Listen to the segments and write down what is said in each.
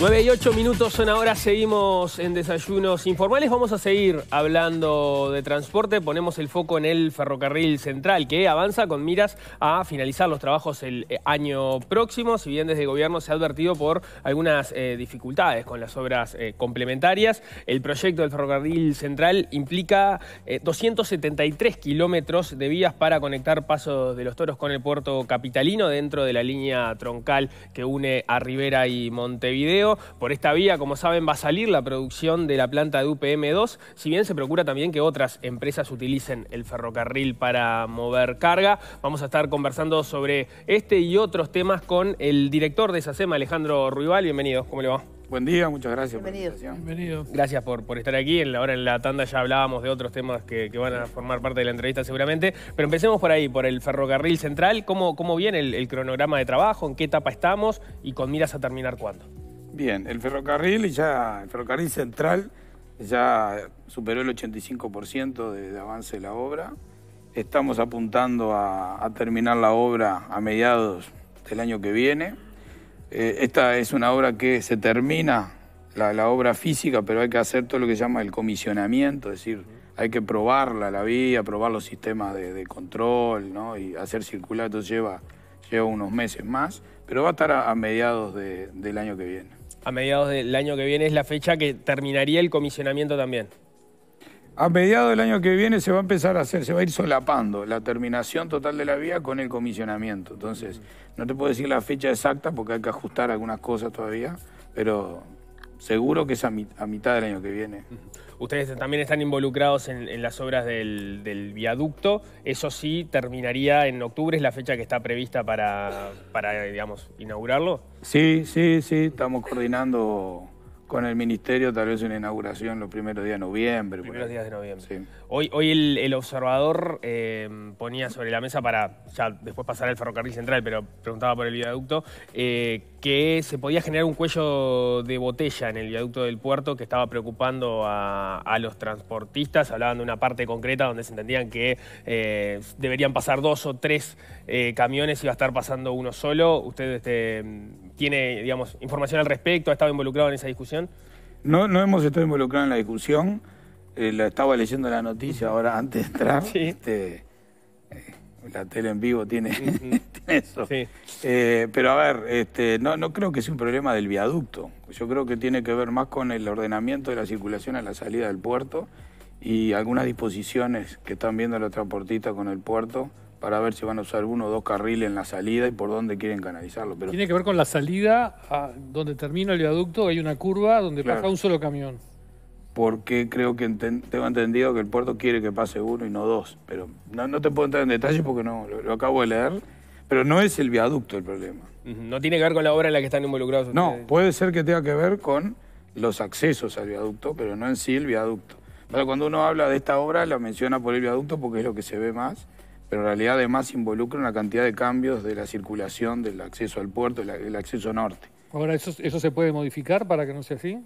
9 y 8 minutos son ahora, seguimos en desayunos informales, vamos a seguir hablando de transporte, ponemos el foco en el ferrocarril central que avanza con miras a finalizar los trabajos el eh, año próximo, si bien desde el gobierno se ha advertido por algunas eh, dificultades con las obras eh, complementarias, el proyecto del ferrocarril central implica 273 kilómetros de vías para conectar Pasos de los Toros con el puerto capitalino dentro de la línea troncal que une a Rivera y Montevideo. Por esta vía, como saben, va a salir la producción de la planta de UPM2, si bien se procura también que otras empresas utilicen el ferrocarril para mover carga. Vamos a estar conversando sobre este y otros temas con el director de SACEMA, e Alejandro Ruibal. Bienvenido, ¿cómo le va? Buen día, muchas gracias Bienvenido. por Gracias por, estar aquí. ahora en la tanda ya hablábamos de otros temas que, van a formar parte de la entrevista seguramente. Pero empecemos por ahí, por el ferrocarril central. ¿Cómo, viene el cronograma de trabajo? ¿En qué etapa estamos? ¿Y con miras a terminar cuándo? Bien, el ferrocarril ya, el ferrocarril central ya superó el 85% de, avance de la obra. Estamos apuntando a, terminar la obra a mediados del año que viene. Eh, esta es una obra que se termina, la, obra física, pero hay que hacer todo lo que se llama el comisionamiento, es decir, hay que probarla, la vía, probar los sistemas de, control ¿no? y hacer circular, entonces lleva, lleva unos meses más, pero va a estar a, a mediados de, del año que viene a mediados del año que viene es la fecha que terminaría el comisionamiento también. A mediados del año que viene se va a empezar a hacer, se va a ir solapando la terminación total de la vía con el comisionamiento. Entonces, no te puedo decir la fecha exacta porque hay que ajustar algunas cosas todavía, pero seguro que es a, mitad del año que viene. Ustedes también están involucrados en, las obras del, viaducto. Eso sí, terminaría en octubre, es la fecha que está prevista para, para digamos, inaugurarlo. Sí, sí, sí, estamos coordinando con el ministerio tal vez una inauguración los primeros días de noviembre. Primeros días de noviembre. Hoy, hoy el, observador eh, ponía sobre la mesa para ya después pasar al ferrocarril central, pero preguntaba por el viaducto, eh, que se podía generar un cuello de botella en el viaducto del puerto que estaba preocupando a, los transportistas. Hablaban de una parte concreta donde se entendían que eh, deberían pasar dos o tres camiones y va a estar pasando uno solo. Usted este, tiene, digamos, información al respecto, ha estado involucrado en esa discusión. No, no hemos estado involucrados en la discusión. Eh, la estaba leyendo la noticia ahora antes de entrar. Este, eh, la tele en vivo tiene, eso. Eh, pero a ver, este, no, no creo que sea un problema del viaducto. Yo creo que tiene que ver más con el ordenamiento de la circulación a la salida del puerto y algunas disposiciones que están viendo los transportistas con el puerto para ver si van a usar uno o dos carriles en la salida y por dónde quieren canalizarlo. Pero... Tiene que ver con la salida, donde termina el viaducto, hay una curva donde pasa un solo camión. Porque creo que tengo entendido que el puerto quiere que pase uno y no dos. Pero no, te puedo entrar en detalle porque no, lo, acabo de leer. Pero no es el viaducto el problema. No tiene que ver con la obra en la que están involucrados. No, puede ser que tenga que ver con los accesos al viaducto, pero no en sí el viaducto. cuando uno habla de esta obra, la menciona por el viaducto porque es lo que se ve más pero en realidad además involucra una cantidad de cambios de la circulación, del acceso al puerto, el acceso norte. Ahora, ¿eso, ¿eso se puede modificar para que no sea así?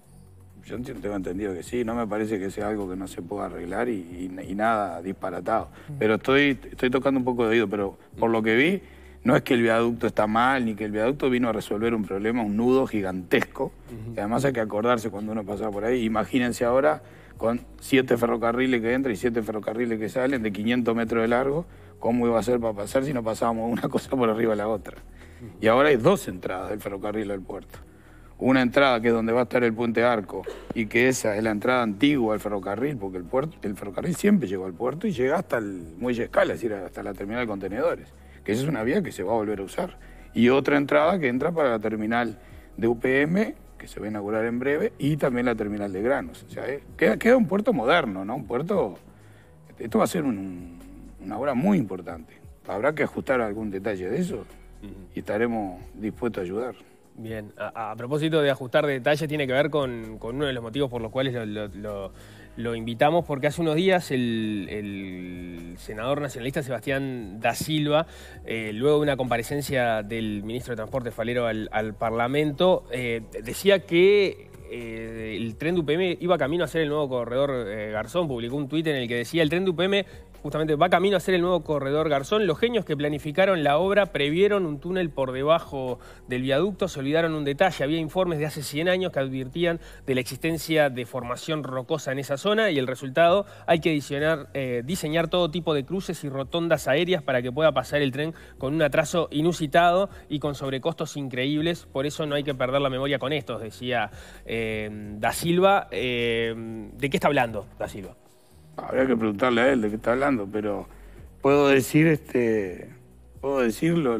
Yo tengo entendido que sí, no me parece que sea algo que no se pueda arreglar y, nada disparatado. Mm. Pero estoy, estoy tocando un poco de oído, pero por lo que vi, no es que el viaducto está mal, ni que el viaducto vino a resolver un problema, un nudo gigantesco. además hay que acordarse cuando uno pasa por ahí. Imagínense ahora con siete ferrocarriles que entran y siete ferrocarriles que salen de 500 metros de largo cómo iba a ser para pasar si no pasábamos una cosa por arriba de la otra. Y ahora hay dos entradas del ferrocarril al puerto. Una entrada que es donde va a estar el puente Arco y que esa es la entrada antigua al ferrocarril, porque el, puerto, el ferrocarril siempre llegó al puerto y llega hasta el muelle Escala, es decir, hasta la terminal de contenedores, que esa es una vía que se va a volver a usar. Y otra entrada que entra para la terminal de UPM, que se va a inaugurar en breve, y también la terminal de granos. O sea, eh, queda un puerto moderno, ¿no? Un puerto... Esto va a ser un, una obra muy importante. Habrá que ajustar algún detalle de eso y estaremos dispuestos a ayudar. Bien, a, propósito de ajustar detalles, tiene que ver con, uno de los motivos por los cuales lo, invitamos, porque hace unos días el, senador nacionalista Sebastián da Silva, eh, luego de una comparecencia del ministro de Transporte Falero al, Parlamento, eh, decía que eh, el tren de UPM iba camino a ser el nuevo corredor Garzón. Publicó un tuit en el que decía, el tren de UPM justamente va camino a ser el nuevo corredor Garzón. Los genios que planificaron la obra previeron un túnel por debajo del viaducto, se olvidaron un detalle. Había informes de hace 100 años que advertían de la existencia de formación rocosa en esa zona y el resultado hay que eh, diseñar, todo tipo de cruces y rotondas aéreas para que pueda pasar el tren con un atraso inusitado y con sobrecostos increíbles. Por eso no hay que perder la memoria con estos, decía eh, Da Silva. Eh, ¿De qué está hablando Da Silva? Habría que preguntarle a él de qué está hablando, pero puedo decir este. Puedo decir lo,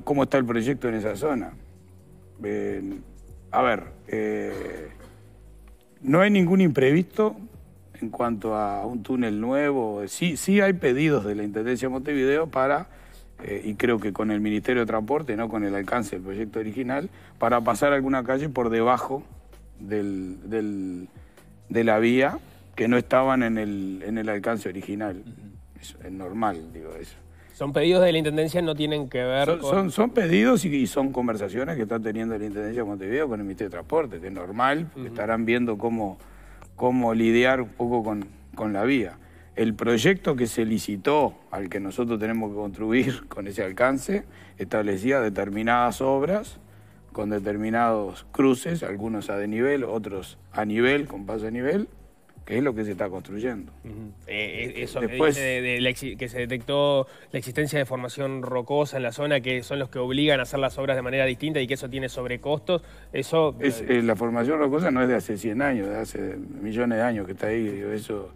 cómo está el proyecto en esa zona. a ver, eh, no hay ningún imprevisto en cuanto a un túnel nuevo. Sí, sí hay pedidos de la Intendencia de Montevideo para, eh, y creo que con el Ministerio de Transporte, no con el alcance del proyecto original, para pasar alguna calle por debajo del de la vía que no estaban en el, en el alcance original. es normal, digo eso. Son pedidos de la Intendencia, no tienen que ver son, con... Son, pedidos y, son conversaciones que está teniendo la Intendencia de Montevideo con el Ministerio de Transporte, que es normal, porque estarán viendo cómo, cómo lidiar un poco con, la vía. El proyecto que se licitó, al que nosotros tenemos que construir con ese alcance, establecía determinadas obras con determinados cruces, algunos a nivel, otros a nivel, con paso a nivel, que es lo que se está construyendo. Eh, eh, eh, eso que, de, que se detectó la existencia de formación rocosa en la zona, que son los que obligan a hacer las obras de manera distinta y que eso tiene sobrecostos, eso... Es, la formación rocosa no es de hace 100 años, de hace millones de años que está ahí, eso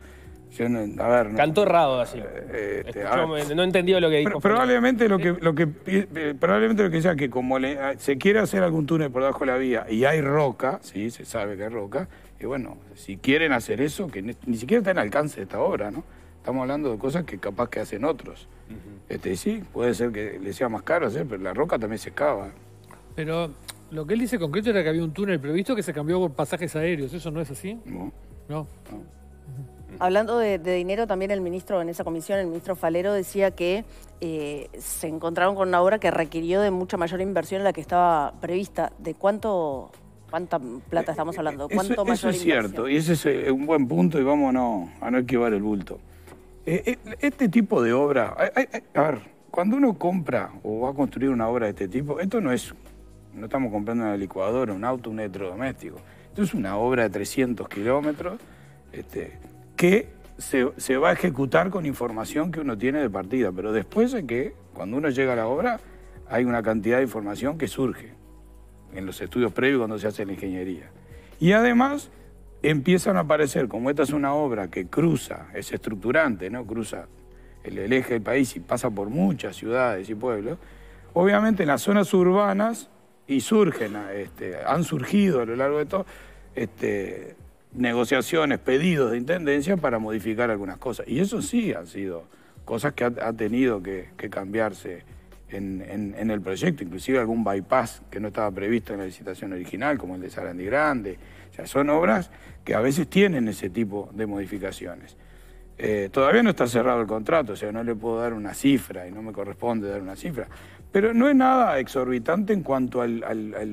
errado así. Eh, este, no entendió lo que dijo. probablemente lo que, eh. lo que eh, probablemente lo que sea que como ah, se quiere hacer algún túnel por debajo de la vía y hay roca, sí, se sabe que hay roca, y bueno, si quieren hacer eso, que ni, siquiera está en alcance de esta obra, ¿no? Estamos hablando de cosas que capaz que hacen otros. Este, sí, puede ser que les sea más caro hacer, pero la roca también se cava. Pero lo que él dice concreto era que había un túnel previsto que se cambió por pasajes aéreos, ¿eso no es así? No. No. Hablando de, dinero, también el ministro en esa comisión, el ministro Falero, decía que eh, se encontraron con una obra que requirió de mucha mayor inversión a la que estaba prevista. ¿De cuánto ¿Cuánta plata estamos eh, hablando? Eh, eso, es cierto, y ese es un buen punto y vamos a no, a el bulto. Este tipo de obra, a ver, cuando uno compra o va a construir una obra de este tipo, esto no es, no estamos comprando una licuadora, un auto, un electrodoméstico, esto es una obra de 300 kilómetros, este, que se, va a ejecutar con información que uno tiene de partida, pero después es que cuando uno llega a la obra hay una cantidad de información que surge en los estudios previos cuando se hace la ingeniería. Y además empiezan a aparecer, como esta es una obra que cruza, es estructurante, ¿no? cruza el, eje del país y pasa por muchas ciudades y pueblos, obviamente en las zonas urbanas, y surgen, este, han surgido a lo largo de todo, este, negociaciones, pedidos de intendencia para modificar algunas cosas. Y eso sí han sido cosas que ha, tenido que, cambiarse en, el proyecto, inclusive algún bypass que no estaba previsto en la licitación original, como el de Sarandi Grande. O sea, son obras que a veces tienen ese tipo de modificaciones. Eh, todavía no está cerrado el contrato, o sea, no le puedo dar una cifra y no me corresponde dar una cifra. Pero no es nada exorbitante en cuanto al,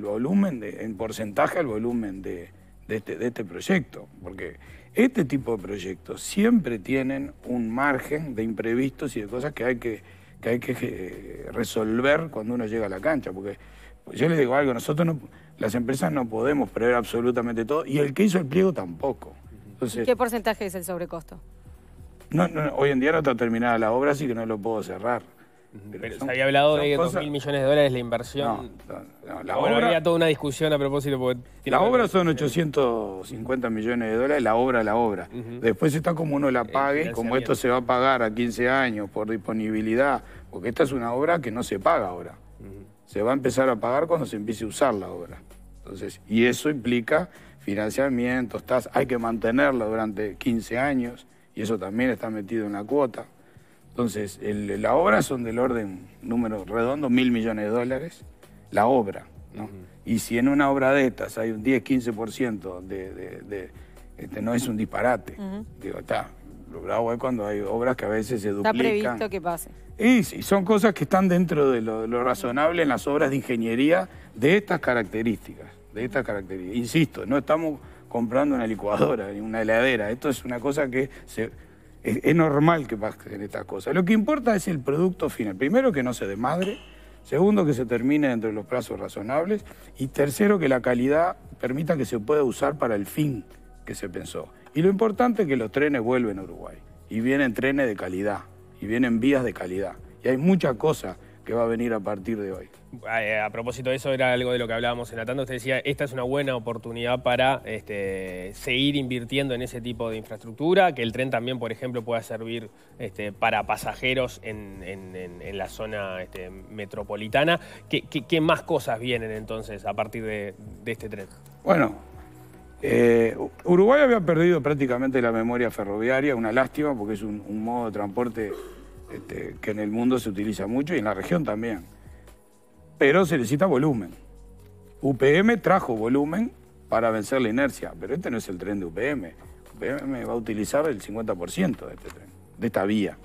volumen, en porcentaje al volumen de, de este, de este proyecto, porque este tipo de proyectos siempre tienen un margen de imprevistos y de cosas que hay que, hay que eh, resolver cuando uno llega a la cancha, porque yo les digo algo, nosotros no, las empresas no podemos prever absolutamente todo y el que hizo el pliego tampoco. Entonces, ¿Qué porcentaje es el sobrecosto? no, hoy en día no está terminada la obra, así que no lo puedo cerrar. Pero se había hablado de que mil millones de dólares la inversión. la obra... había toda una discusión a propósito. Las la obra son 850 millones de dólares, la obra, la obra. Después está como uno la eh, pague, como esto se va a pagar a 15 años por disponibilidad, porque esta es una obra que no se paga ahora. Se va a empezar a pagar cuando se empiece a usar la obra. Entonces, y eso implica estás hay que mantenerla durante 15 años, y eso también está metido en la cuota. Entonces, el, la obra son del orden número redondo, mil millones de dólares, la obra. ¿no? Y si en una obra de estas hay un 10, 15% de, de, de este, no es un disparate. Digo, está, lo bravo es cuando hay obras que a veces se duplican. Está previsto que pase. Y sí, son cosas que están dentro de lo, de lo, razonable en las obras de ingeniería de estas características, de estas características. Insisto, no estamos comprando una licuadora ni una heladera, esto es una cosa que se es, normal que pasen estas cosas. Lo que importa es el producto final. Primero, que no se desmadre. Segundo, que se termine dentro de los plazos razonables. Y tercero, que la calidad permita que se pueda usar para el fin que se pensó. Y lo importante es que los trenes vuelven a Uruguay. Y vienen trenes de calidad. Y vienen vías de calidad. Y hay muchas cosas que va a venir a partir de hoy. Eh, a, propósito de eso, era algo de lo que hablábamos en la Usted decía, esta es una buena oportunidad para este, seguir invirtiendo en ese tipo de infraestructura, que el tren también, por ejemplo, pueda servir este, para pasajeros en, la zona este, metropolitana. ¿Qué, más cosas vienen entonces a partir de, este tren? Bueno, eh, Uruguay había perdido prácticamente la memoria ferroviaria, una lástima, porque es un modo de transporte este, que en el mundo se utiliza mucho y en la región también. Pero se necesita volumen. UPM trajo volumen para vencer la inercia, pero este no es el tren de UPM. UPM va a utilizar el 50% de este tren, de esta vía.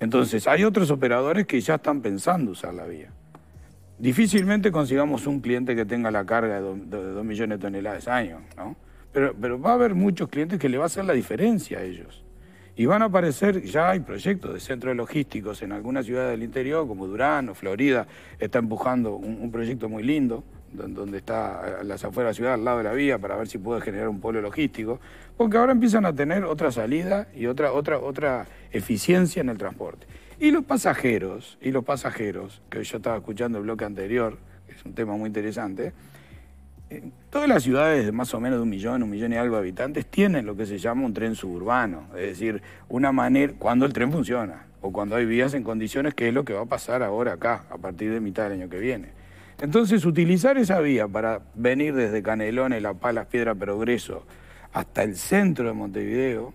Entonces, hay otros operadores que ya están pensando usar la vía. Difícilmente consigamos un cliente que tenga la carga de 2 millones de toneladas al año, ¿no? Pero, pero va a haber muchos clientes que le va a hacer la diferencia a ellos. Y van a aparecer, ya hay proyectos de centros logísticos en algunas ciudades del interior, como Durán o Florida, está empujando un, proyecto muy lindo, donde está a las afueras de la ciudad, al lado de la vía, para ver si puede generar un polo logístico, porque ahora empiezan a tener otra salida y otra, otra, otra eficiencia en el transporte. Y los pasajeros, y los pasajeros, que yo estaba escuchando el bloque anterior, que es un tema muy interesante, eh, todas las ciudades de más o menos de un millón, un millón y algo de habitantes tienen lo que se llama un tren suburbano, es decir, una manera, cuando el tren funciona o cuando hay vías en condiciones, que es lo que va a pasar ahora acá, a partir de mitad del año que viene. Entonces, utilizar esa vía para venir desde Canelones, La Pala, Piedra Progreso, hasta el centro de Montevideo,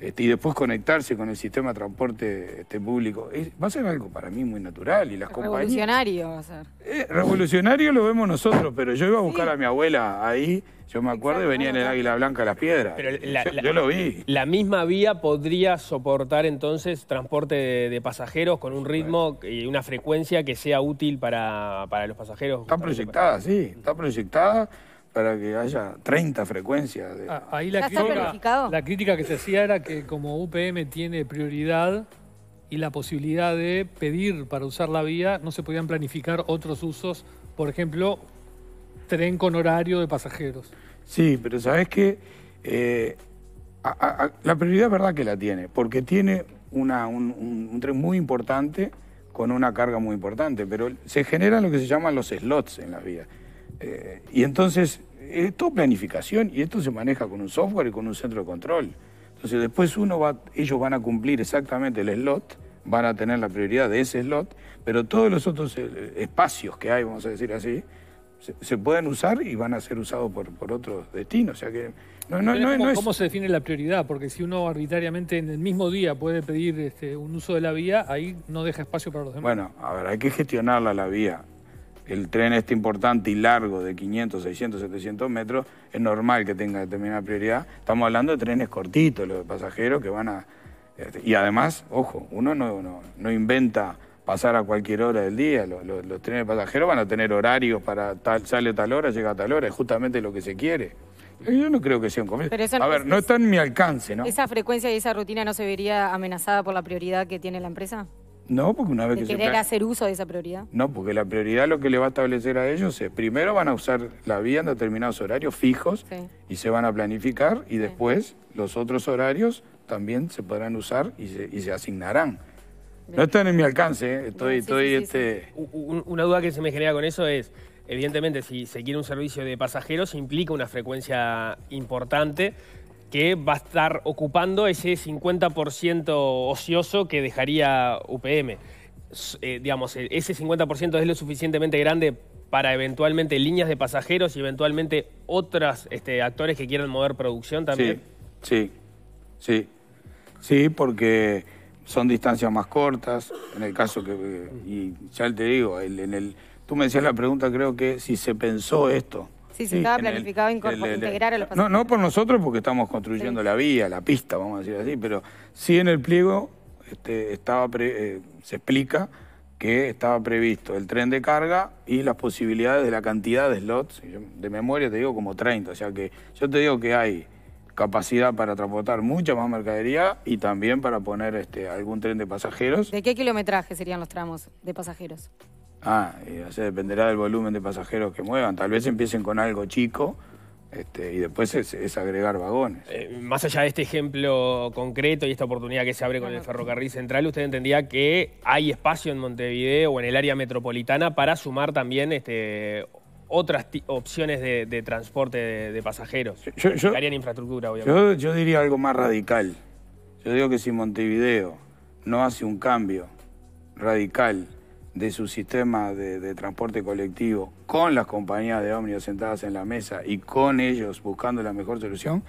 este, y después conectarse con el sistema de transporte este, público. va a ser algo para mí muy natural y las Revolucionario va a ser. Eh, revolucionario lo vemos nosotros, pero yo iba a buscar a mi abuela ahí, yo me acuerdo, y venía en el Águila Blanca a las piedras. Pero yo, lo vi. La misma vía podría soportar entonces transporte de, pasajeros con un ritmo y una frecuencia que sea útil para, para los pasajeros. Está proyectada, sí, está proyectada para que haya 30 frecuencias. De... Ah, ahí la crítica, la crítica que se hacía era que como UPM tiene prioridad y la posibilidad de pedir para usar la vía, no se podían planificar otros usos, por ejemplo, tren con horario de pasajeros. Sí, pero sabes que eh, la prioridad es verdad que la tiene, porque tiene un, un, tren muy importante con una carga muy importante, pero se generan lo que se llaman los slots en las vías. Eh, y entonces, es eh, todo planificación y esto se maneja con un software y con un centro de control. Entonces, después uno va, ellos van a cumplir exactamente el slot, van a tener la prioridad de ese slot, pero todos los otros eh, espacios que hay, vamos a decir así, se, pueden usar y van a ser usados por, por otros destinos. O sea que no, no, no, ¿cómo, ¿Cómo se define la prioridad? Porque si uno arbitrariamente en el mismo día puede pedir este, un uso de la vía, ahí no deja espacio para los demás. Bueno, a ver, hay que gestionarla la vía el tren este importante y largo de 500, 600, 700 metros, es normal que tenga determinada prioridad. Estamos hablando de trenes cortitos, los de pasajeros que van a... Este, y además, ojo, uno no, no, inventa pasar a cualquier hora del día. Los, trenes de pasajeros van a tener horarios para tal, sale tal hora, llega a tal hora, es justamente lo que se quiere. Yo no creo que sea un conflicto. a ver, no está en mi alcance, ¿no? ¿Esa frecuencia y esa rutina no se vería amenazada por la prioridad que tiene la empresa? No, porque una vez que querer hacer uso de esa prioridad. No, porque la prioridad lo que le va a establecer a ellos es, primero van a usar la vía en determinados horarios fijos y se van a planificar y después los otros horarios también se podrán usar y se, asignarán. No están en mi alcance, estoy, este... Una duda que se me genera con eso es, evidentemente si se quiere un servicio de pasajeros implica una frecuencia importante que va a estar ocupando ese 50% ocioso que dejaría UPM. Eh, digamos, e, ese 50% es lo suficientemente grande para eventualmente líneas de pasajeros y eventualmente otros este, actores que quieran mover producción también? Sí, sí, sí, porque son distancias más cortas, en el caso que, y ya te digo, en el, tú me decías la pregunta, creo que si se pensó esto, Sí, se estaba planificado incorporar, integrar a los pasajeros. No, no por nosotros porque estamos construyendo la vía, la pista, vamos a decir así, pero sí en el pliego este, estaba eh, se explica que estaba previsto el tren de carga y las posibilidades de la cantidad de slots. De memoria te digo como 30, o sea que yo te digo que hay capacidad para transportar mucha más mercadería y también para poner este, algún tren de pasajeros. ¿De qué kilometraje serían los tramos de pasajeros? Ah, y, o dependerá del volumen de pasajeros que muevan. Tal vez empiecen con algo chico. Este, y después es, agregar vagones. Eh, más allá de este ejemplo concreto y esta oportunidad que se abre con el ferrocarril central, usted entendía que hay espacio en Montevideo o en el área metropolitana para sumar también este, otras opciones de, transporte de, pasajeros. Yo, infraestructura, yo diría algo más radical. Yo digo que si Montevideo no hace un cambio radical de su sistema de, transporte colectivo con las compañías de ómnibus sentadas en la mesa y con ellos buscando la mejor solución.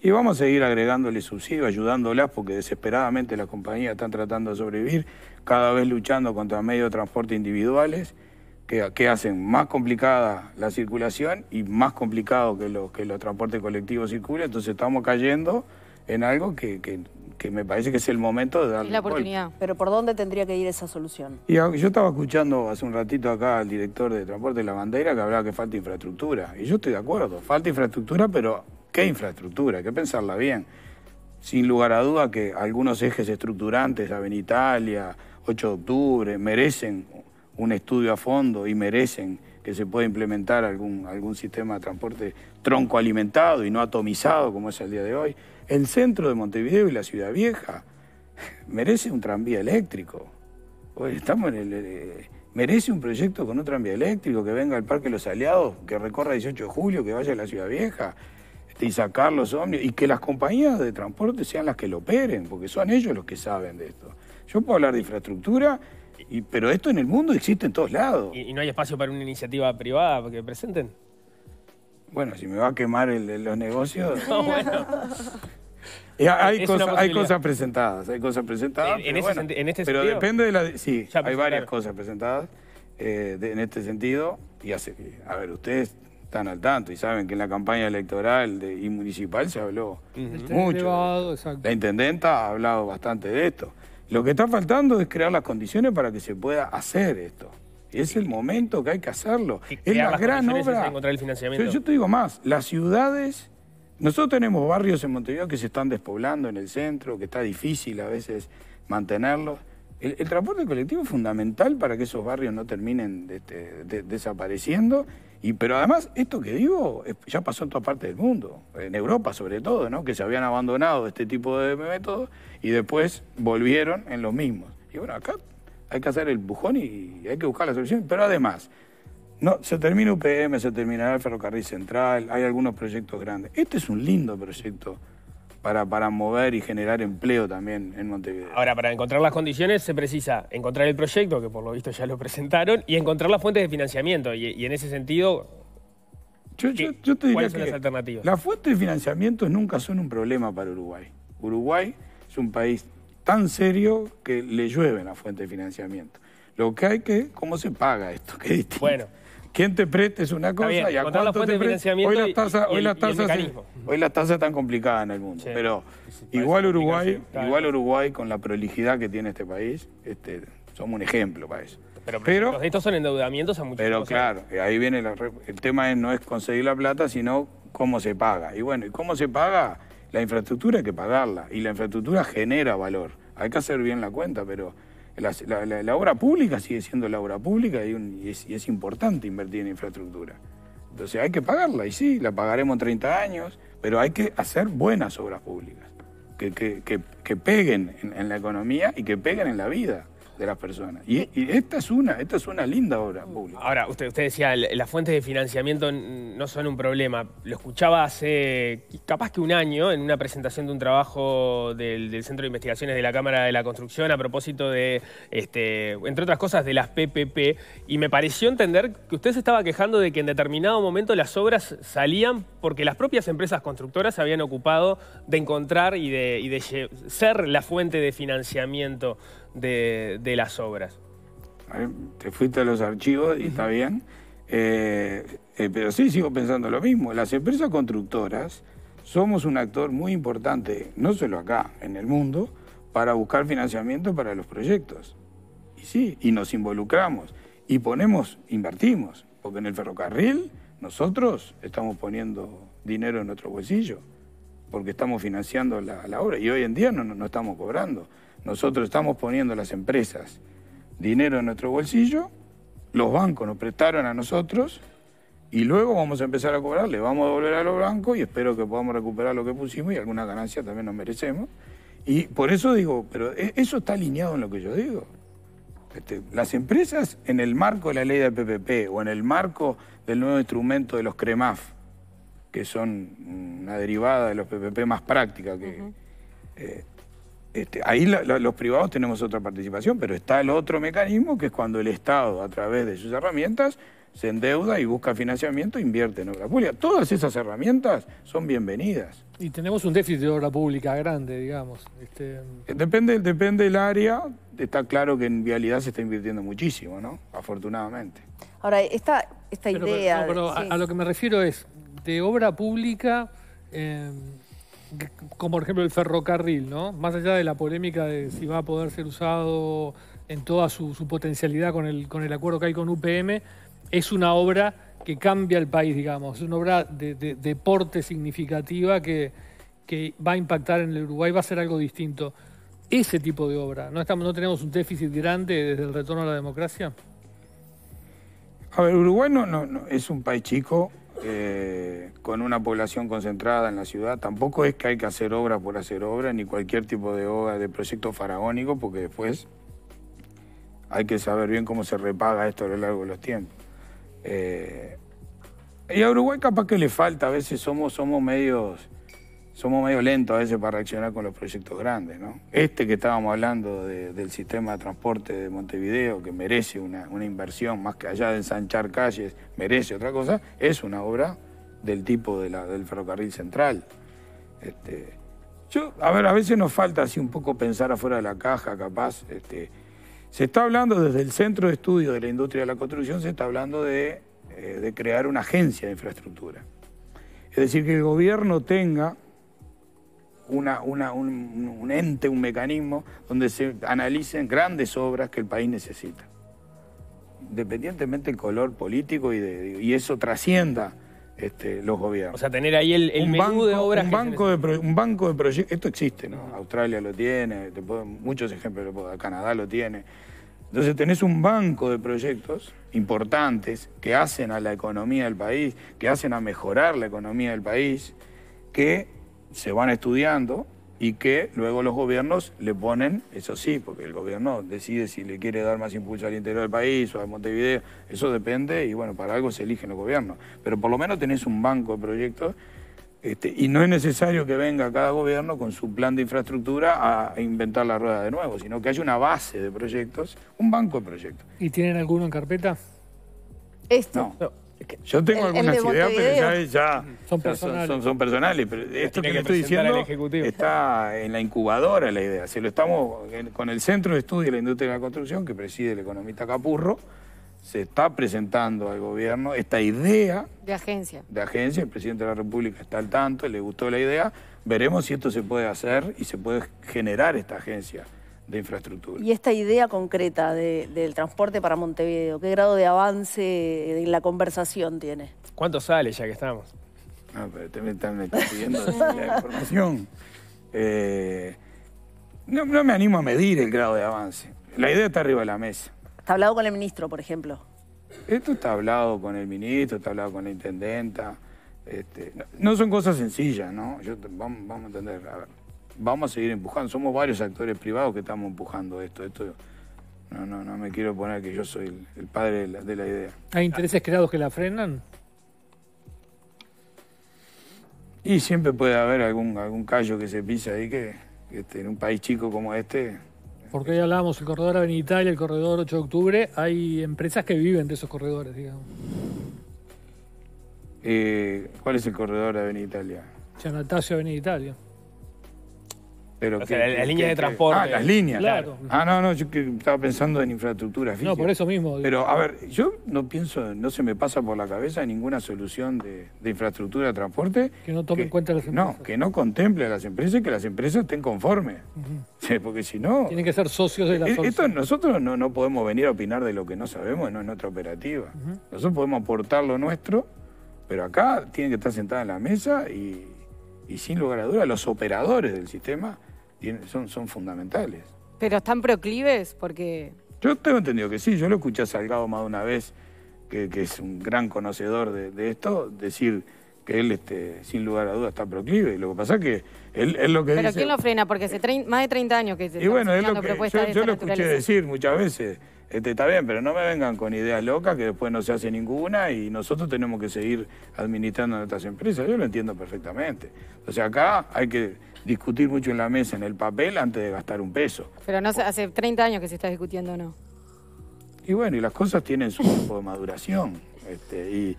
Y vamos a seguir agregándoles subsidios, ayudándolas, porque desesperadamente las compañías están tratando de sobrevivir, cada vez luchando contra medios de transporte individuales que, que hacen más complicada la circulación y más complicado que los, que transportes colectivos circulen. Entonces estamos cayendo en algo que me parece que es el momento de darle. la oportunidad. Pero ¿por dónde tendría que ir esa solución? Y yo estaba escuchando hace un ratito acá al director de Transporte de la Bandera que hablaba que falta infraestructura. Y yo estoy de acuerdo, falta infraestructura, pero ¿qué infraestructura? Hay que pensarla bien. Sin lugar a duda que algunos ejes estructurantes, la Italia, 8 de octubre, merecen un estudio a fondo y merecen que se pueda implementar algún, algún sistema de transporte tronco alimentado y no atomizado como es el día de hoy. El centro de Montevideo y la ciudad vieja merece un tranvía eléctrico. Hoy estamos en el, eh, merece un proyecto con un tranvía eléctrico que venga al Parque Los Aliados, que recorra 18 de julio, que vaya a la ciudad vieja y sacar los ómnibus y que las compañías de transporte sean las que lo operen, porque son ellos los que saben de esto. Yo puedo hablar de infraestructura, y, pero esto en el mundo existe en todos lados. ¿Y, no hay espacio para una iniciativa privada que presenten? Bueno, si me va a quemar el, de los negocios. bueno. Eh, hay, cosas, presentadas, hay cosas presentadas. En, este pero depende de la... Sí, pues, hay varias cosas presentadas eh, en este sentido. Y hace, a ver, ustedes están al tanto y saben que en la campaña electoral y municipal se habló mucho. la intendenta ha hablado bastante de esto. Lo que está faltando es crear las condiciones para que se pueda hacer esto es el momento que hay que hacerlo. es la gran obra. Encontrar el financiamiento. Yo, yo te digo más, las ciudades nosotros tenemos barrios en Montevideo que se están despoblando en el centro, que está difícil a veces mantenerlos. El, transporte colectivo es fundamental para que esos barrios no terminen este, desapareciendo. Y, pero además, esto que digo ya pasó en toda parte del mundo, en Europa sobre todo, ¿no? que se habían abandonado este tipo de métodos y después volvieron en los mismos. Y bueno, acá hay que hacer el bujón y hay que buscar la solución. Pero además, no, se termina UPM, se termina el ferrocarril central, hay algunos proyectos grandes. Este es un lindo proyecto. Para, para, mover y generar empleo también en Montevideo. Ahora, para encontrar las condiciones se precisa encontrar el proyecto, que por lo visto ya lo presentaron, y encontrar las fuentes de financiamiento. Y, en ese sentido, yo, ¿cuáles son las alternativas? Las fuentes de financiamiento nunca son un problema para Uruguay. Uruguay es un país tan serio que le llueven a fuente de financiamiento. Lo que hay que, ¿cómo se paga esto? Qué Bueno. ¿Quién te preste es una cosa y a cuánto te financiamiento Hoy las tasas, hoy las tasas, están complicadas en el mundo, pero igual Uruguay, igual Uruguay con la prolijidad que tiene este país, este, somos un ejemplo para eso. Pero, estos son endeudamientos a muchos. Pero claro, ahí viene la, el tema no es conseguir la plata, sino cómo se paga. Y bueno, ¿y cómo se paga? La infraestructura hay que pagarla y la infraestructura genera valor. Hay que hacer bien la cuenta, pero la, obra pública sigue siendo la obra pública y, es, importante invertir en infraestructura. Entonces hay que pagarla y sí, la pagaremos en 30 años, pero hay que hacer buenas obras públicas, que, que, que, peguen en la economía y que peguen en la vida de las personas. Y, esta es una, esta es una linda obra Ahora, usted, usted decía, las fuentes de financiamiento no son un problema. Lo escuchaba hace capaz que un año en una presentación de un trabajo del, Centro de Investigaciones de la Cámara de la Construcción a propósito de, este, entre otras cosas, de las PPP. Y me pareció entender que usted se estaba quejando de que en determinado momento las obras salían porque las propias empresas constructoras se habían ocupado de encontrar y de, y de ser la fuente de financiamiento de, las obras. Te fuiste a los archivos y está bien. Eh, eh, pero sí, sigo pensando lo mismo. Las empresas constructoras somos un actor muy importante, no solo acá, en el mundo, para buscar financiamiento para los proyectos. Y sí, y nos involucramos y ponemos, invertimos, porque en el ferrocarril nosotros estamos poniendo dinero en nuestro bolsillo, porque estamos financiando la, obra y hoy en día no estamos cobrando. Nosotros estamos poniendo las empresas dinero en nuestro bolsillo, los bancos nos prestaron a nosotros y luego vamos a empezar a cobrar, le vamos a devolver a los bancos y espero que podamos recuperar lo que pusimos y alguna ganancia también nos merecemos. Y por eso digo, pero e, eso está alineado en lo que yo digo. Este, las empresas en el marco de la ley del PPP o en el marco del nuevo instrumento de los CREMAF, que son una derivada de los PPP más práctica, que este, ahí los privados tenemos otra participación, pero está el otro mecanismo que es cuando el Estado, a través de sus herramientas, se endeuda y busca financiamiento, e invierte en obra pública. Todas esas herramientas son bienvenidas. Y tenemos un déficit de obra pública grande, digamos. Este, eh, depende, depende del área, está claro que en vialidad se está invirtiendo muchísimo, ¿no? Afortunadamente. Ahora, esta, esta idea... a, lo que me refiero es, de obra pública... Eh, como por ejemplo el ferrocarril, ¿no? Más allá de la polémica de si va a poder ser usado en toda su, potencialidad con el, con el acuerdo que hay con UPM, es una obra que cambia el país, digamos, es una obra de, porte significativa que, va a impactar en el Uruguay, va a ser algo distinto. Ese tipo de obra, ¿no, estamos, no tenemos un déficit grande desde el retorno a la democracia? A ver, Uruguay no, no es un país chico, eh, con una población concentrada en la ciudad. Tampoco es que hay que hacer obra por hacer obra, ni cualquier tipo de obra, de proyecto faraónico, porque después hay que saber bien cómo se repaga esto a lo largo de los tiempos. Eh, y a Uruguay capaz que le falta, a veces somos, somos medios somos medio lentos a veces para reaccionar con los proyectos grandes, ¿no? Este que estábamos hablando del sistema de transporte de Montevideo, que merece una, inversión, más que allá de ensanchar calles, merece otra cosa, es una obra del tipo del ferrocarril central. Este, yo, a ver, a veces nos falta así un poco pensar afuera de la caja, capaz. Este, se está hablando desde el Centro de Estudio de la Industria de la Construcción, se está hablando de, eh, de crear una agencia de infraestructura. Es decir, que el gobierno tenga una, un, ente, un mecanismo donde se analicen grandes obras que el país necesita independientemente del color político y, de, y eso trascienda este, los gobiernos. O sea, tener ahí el, el menú de obras. Un banco de, un banco de proyectos, esto existe, ¿no? Australia lo tiene, muchos ejemplos, Canadá lo tiene. Entonces tenés un banco de proyectos importantes que hacen a la economía del país, que hacen a mejorar la economía del país, que se van estudiando y que luego los gobiernos le ponen, eso sí, porque el gobierno decide si le quiere dar más impulso al interior del país o a Montevideo, eso depende y bueno, para algo se eligen los gobiernos, pero por lo menos tenés un banco de proyectos este, y no es necesario que venga cada gobierno con su plan de infraestructura a inventar la rueda de nuevo, sino que haya una base de proyectos, un banco de proyectos. ¿Y tienen alguno en carpeta? Esto, yo tengo algunas ideas, pero ya, son, personales. Pero esto que, estoy diciendo está en la incubadora la idea. si lo estamos con el Centro de Estudio de la Industria de la Construcción, que preside el economista Capurro, se está presentando al gobierno esta idea de agencia. De agencia, el presidente de la República está al tanto, le gustó la idea. Veremos si esto se puede hacer y se puede generar esta agencia de infraestructura. Y esta idea concreta del transporte para Montevideo, ¿qué grado de avance en la conversación tiene? ¿Cuánto sale ya que estamos? No, pero también me están, pidiendo la información. Eh, no, me animo a medir el grado de avance. La idea está arriba de la mesa. ¿Está hablado con el ministro, por ejemplo? Esto está hablado con el ministro, está hablado con la intendenta. Este, no, son cosas sencillas, ¿no? vamos, a entender, vamos a seguir empujando. Somos varios actores privados que estamos empujando esto. Esto no, no, me quiero poner que yo soy el, padre de la, idea. ¿Hay intereses creados que la frenan? Y siempre puede haber algún, algún callo que se pisa ahí que, este, en un país chico como este. Porque hoy hablábamos, el corredor Avenida Italia el corredor 8 de octubre, hay empresas que viven de esos corredores, digamos. Eh, ¿Cuál es el corredor Avenida Italia? Natasio Avenida Italia. Pero de transporte. Ah, las líneas. Claro. Ah, no, no, yo estaba pensando en infraestructura física. No, por eso mismo. Pero, a ver, yo no pienso, no se me pasa por la cabeza ninguna solución de, infraestructura de transporte. Que no tome en cuenta las empresas. No, que no contemple a las empresas y que las empresas estén conformes. porque si no... Tienen que ser socios de la e, Nosotros no, no podemos venir a opinar de lo que no sabemos no es nuestra operativa. Nosotros podemos aportar lo nuestro, pero acá tienen que estar sentadas en la mesa y, y sin lugar a dudas los operadores del sistema son, fundamentales. ¿Pero están proclives? Porque... Yo tengo entendido que sí, yo lo escuché a Salgado más de una vez, que, es un gran conocedor de, esto, decir que él, este, sin lugar a dudas, está proclive. Lo que pasa es que él, lo que ¿Pero ¿quién lo frena? Porque hace más de 30 años que se y bueno, es lo yo, lo escuché decir muchas veces, este, está bien, pero no me vengan con ideas locas que después no se hace ninguna y nosotros tenemos que seguir administrando nuestras empresas. Yo lo entiendo perfectamente. O sea, acá hay que discutir mucho en la mesa, en el papel, antes de gastar un peso. Pero no hace 30 años que se está discutiendo, ¿no? Y bueno, y las cosas tienen su tiempo de maduración. Este, y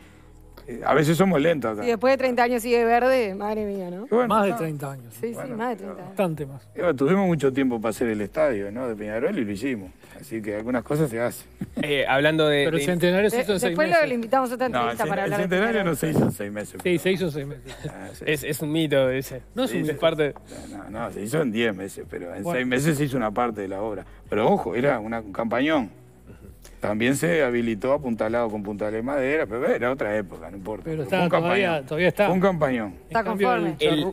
a veces somos lentos acá. Y después de 30 años sigue verde, madre mía, ¿no? más de 30 años. Sí, sí, más de 30 años. Bastante más. Eva, tuvimos mucho tiempo para hacer el estadio, ¿no? De Peñarol y lo hicimos. Así que algunas cosas se hacen. Eh, hablando de. Pero el centenario se hizo en seis meses. Después lo invitamos a otra entrevista para hablar. El centenario no se hizo en seis meses. Sí, se hizo en seis meses. Ah, es, un mito ese. No es parte. No, no, se hizo en diez meses, pero en seis meses se hizo una parte de la obra. Pero ojo, era una, un campañón. También se habilitó apuntalado con puntales de madera, pero era otra época, no importa. Pero todavía, está. Un campañón. Está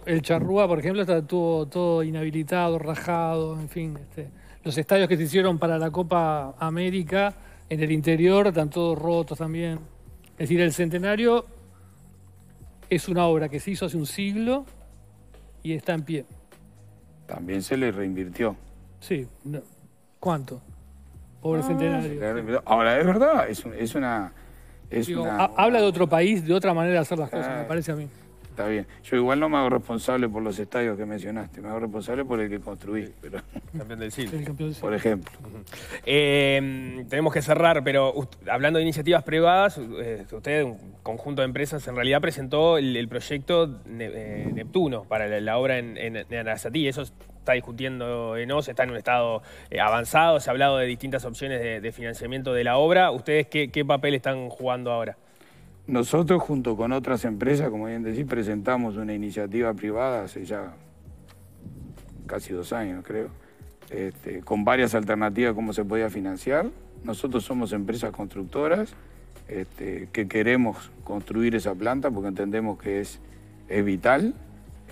El, charrúa, por ejemplo, está, estuvo todo inhabilitado, rajado, en fin. Este, los estadios que se hicieron para la Copa América en el interior están todos rotos también. Es decir, el centenario es una obra que se hizo hace un siglo y está en pie. También se le reinvirtió. Sí. ¿Cuánto? Pobre Ahora, es verdad, es, una... Habla de otro país, de otra manera de hacer las cosas, me parece a mí. Está bien. Yo igual no me hago responsable por los estadios que mencionaste, me hago responsable por el que construí. Por ejemplo. Em, tenemos que cerrar, pero hablando de iniciativas privadas, eh, usted, un conjunto de empresas, en realidad presentó el, proyecto eh, Neptuno para la, obra en, en, está discutiendo en OS, e, está en un estado eh, avanzado, se ha hablado de distintas opciones de, financiamiento de la obra. ¿Ustedes qué, papel están jugando ahora? Nosotros, junto con otras empresas, como bien decís, presentamos una iniciativa privada hace ya casi dos años, creo, este, con varias alternativas cómo se podía financiar. Nosotros somos empresas constructoras este, que queremos construir esa planta porque entendemos que es vital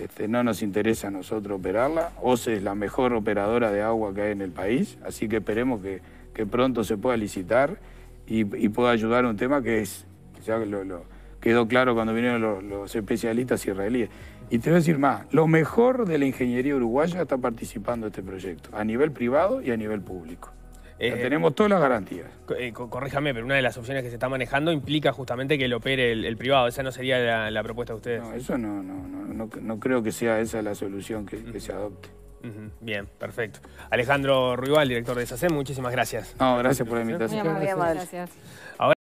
este, no nos interesa a nosotros operarla. Ose es la mejor operadora de agua que hay en el país, así que esperemos que, pronto se pueda licitar y, pueda ayudar a un tema que es, ya lo, quedó claro cuando vinieron los, los especialistas israelíes. Y te voy a decir más, lo mejor de la ingeniería uruguaya está participando en este proyecto, a nivel privado y a nivel público. Eh, tenemos todas las garantías. Eh, corríjame, pero una de las opciones que se está manejando implica justamente que lo opere el, privado. Esa no sería la, propuesta de ustedes. No, eso no, no, no, no, creo que sea esa la solución que, se adopte. Bien, perfecto. Alejandro Ruibal, director de SACEM, muchísimas gracias. No, gracias por la invitación. gracias.